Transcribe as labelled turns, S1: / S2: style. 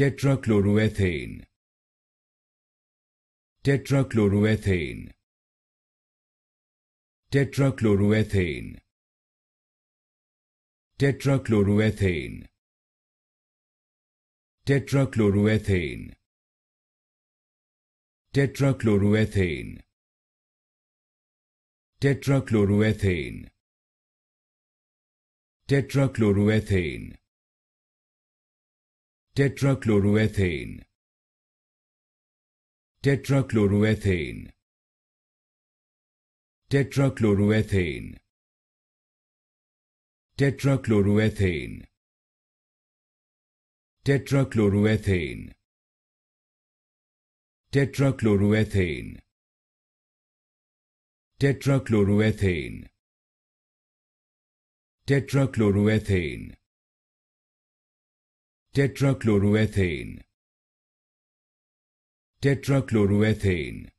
S1: tetrachloroethane tetrachloroethane tetrachloroethane tetrachloroethane tetrachloroethane tetrachloroethane tetrachloroethane tetrachloroethane tetrachloroethane tetrachloroethane tetrachloroethane tetrachloroethane tetrachloroethane tetrachloroethane tetrachloroethane tetrachloroethane tetrachloroethane tetrachloroethane